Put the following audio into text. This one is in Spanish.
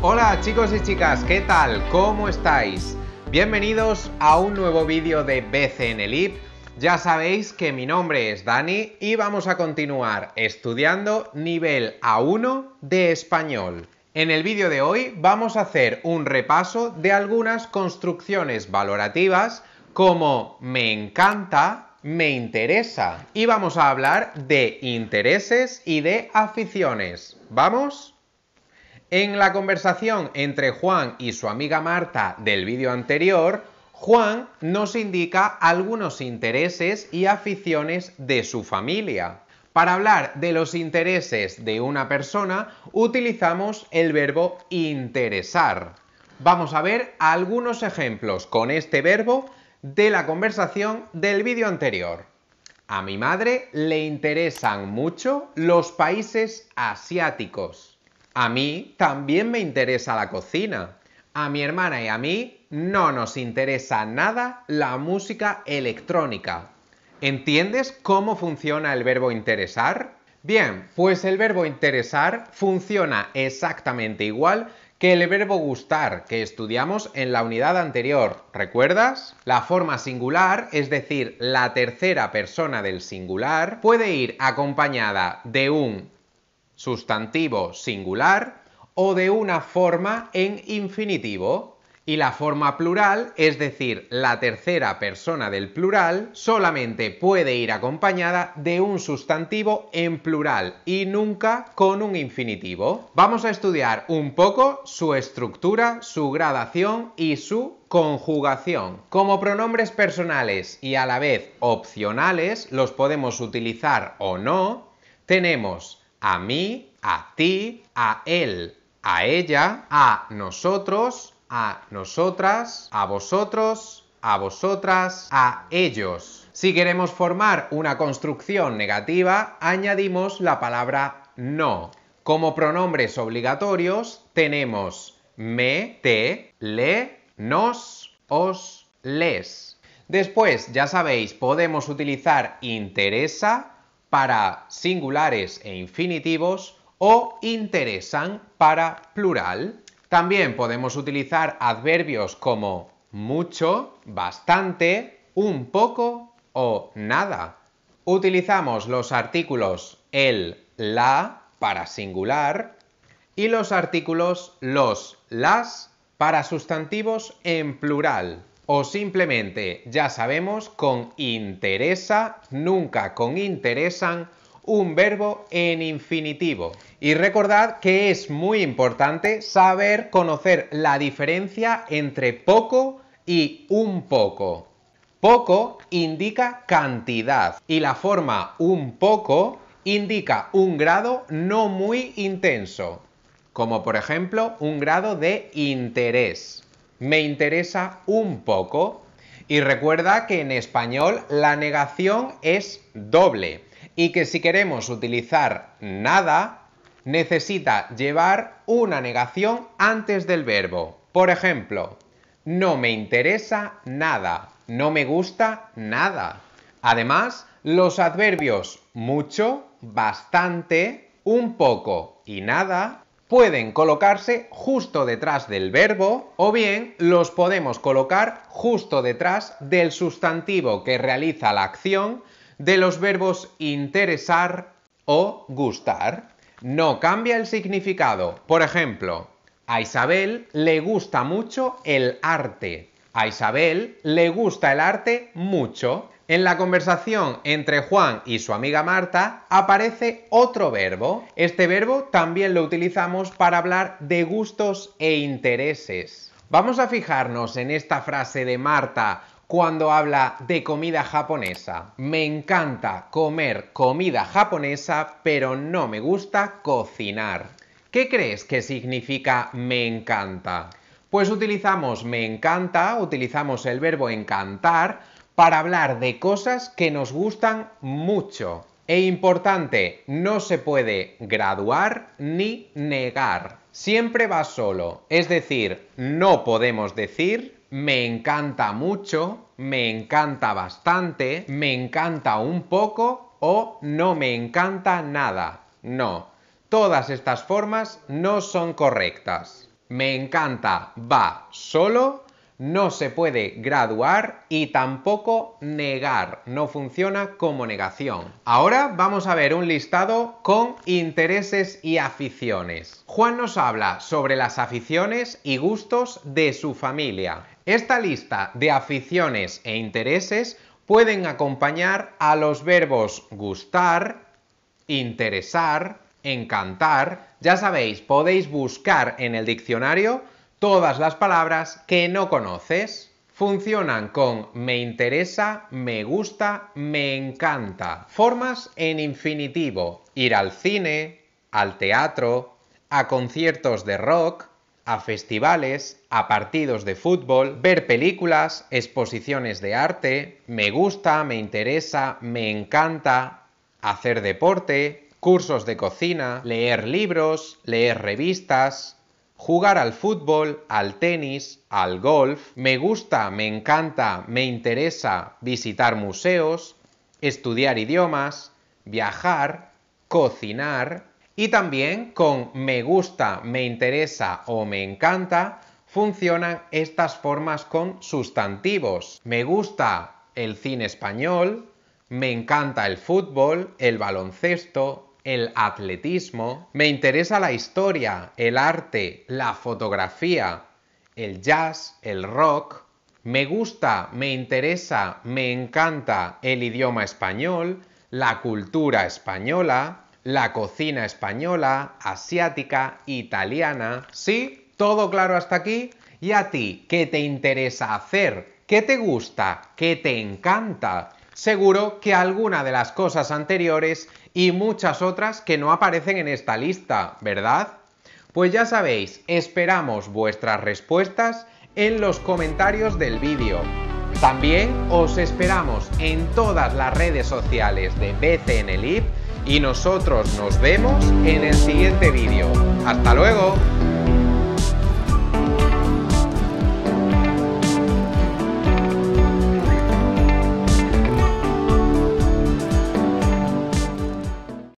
Hola chicos y chicas, ¿qué tal? ¿Cómo estáis? Bienvenidos a un nuevo vídeo de el Ya sabéis que mi nombre es Dani y vamos a continuar estudiando nivel A1 de español. En el vídeo de hoy vamos a hacer un repaso de algunas construcciones valorativas como me encanta, me interesa y vamos a hablar de intereses y de aficiones. ¿Vamos? En la conversación entre Juan y su amiga Marta del vídeo anterior, Juan nos indica algunos intereses y aficiones de su familia. Para hablar de los intereses de una persona utilizamos el verbo interesar. Vamos a ver algunos ejemplos con este verbo de la conversación del vídeo anterior. A mi madre le interesan mucho los países asiáticos. A mí también me interesa la cocina. A mi hermana y a mí no nos interesa nada la música electrónica. ¿Entiendes cómo funciona el verbo interesar? Bien, pues el verbo interesar funciona exactamente igual que el verbo gustar que estudiamos en la unidad anterior. ¿Recuerdas? La forma singular, es decir, la tercera persona del singular, puede ir acompañada de un sustantivo singular o de una forma en infinitivo. Y la forma plural, es decir, la tercera persona del plural, solamente puede ir acompañada de un sustantivo en plural y nunca con un infinitivo. Vamos a estudiar un poco su estructura, su gradación y su conjugación. Como pronombres personales y a la vez opcionales, los podemos utilizar o no, tenemos a mí, a ti, a él, a ella, a nosotros, a nosotras, a vosotros, a vosotras, a ellos. Si queremos formar una construcción negativa, añadimos la palabra no. Como pronombres obligatorios tenemos me, te, le, nos, os, les. Después, ya sabéis, podemos utilizar interesa, para singulares e infinitivos o interesan para plural. También podemos utilizar adverbios como mucho, bastante, un poco o nada. Utilizamos los artículos el, la para singular y los artículos los, las para sustantivos en plural o simplemente ya sabemos con interesa, nunca con interesan, un verbo en infinitivo. Y recordad que es muy importante saber conocer la diferencia entre poco y un poco. Poco indica cantidad y la forma un poco indica un grado no muy intenso, como por ejemplo un grado de interés me interesa un poco. Y recuerda que en español la negación es doble y que si queremos utilizar nada, necesita llevar una negación antes del verbo. Por ejemplo, no me interesa nada, no me gusta nada. Además, los adverbios mucho, bastante, un poco y nada pueden colocarse justo detrás del verbo o bien los podemos colocar justo detrás del sustantivo que realiza la acción de los verbos interesar o gustar. No cambia el significado. Por ejemplo, a Isabel le gusta mucho el arte. A Isabel le gusta el arte mucho. En la conversación entre Juan y su amiga Marta aparece otro verbo. Este verbo también lo utilizamos para hablar de gustos e intereses. Vamos a fijarnos en esta frase de Marta cuando habla de comida japonesa. Me encanta comer comida japonesa, pero no me gusta cocinar. ¿Qué crees que significa me encanta? Pues utilizamos me encanta, utilizamos el verbo encantar para hablar de cosas que nos gustan mucho. E importante, no se puede graduar ni negar. Siempre va solo. Es decir, no podemos decir me encanta mucho, me encanta bastante, me encanta un poco o no me encanta nada. No, todas estas formas no son correctas. Me encanta va solo no se puede graduar y tampoco negar, no funciona como negación. Ahora vamos a ver un listado con intereses y aficiones. Juan nos habla sobre las aficiones y gustos de su familia. Esta lista de aficiones e intereses pueden acompañar a los verbos gustar, interesar, encantar. Ya sabéis, podéis buscar en el diccionario Todas las palabras que no conoces funcionan con me interesa, me gusta, me encanta. Formas en infinitivo. Ir al cine, al teatro, a conciertos de rock, a festivales, a partidos de fútbol, ver películas, exposiciones de arte, me gusta, me interesa, me encanta, hacer deporte, cursos de cocina, leer libros, leer revistas, jugar al fútbol, al tenis, al golf, me gusta, me encanta, me interesa visitar museos, estudiar idiomas, viajar, cocinar y también con me gusta, me interesa o me encanta funcionan estas formas con sustantivos. Me gusta el cine español, me encanta el fútbol, el baloncesto, el atletismo, me interesa la historia, el arte, la fotografía, el jazz, el rock, me gusta, me interesa, me encanta el idioma español, la cultura española, la cocina española, asiática, italiana. ¿Sí? ¿Todo claro hasta aquí? ¿Y a ti qué te interesa hacer? ¿Qué te gusta? ¿Qué te encanta? Seguro que alguna de las cosas anteriores y muchas otras que no aparecen en esta lista, ¿verdad? Pues ya sabéis, esperamos vuestras respuestas en los comentarios del vídeo. También os esperamos en todas las redes sociales de BCN y nosotros nos vemos en el siguiente vídeo. ¡Hasta luego!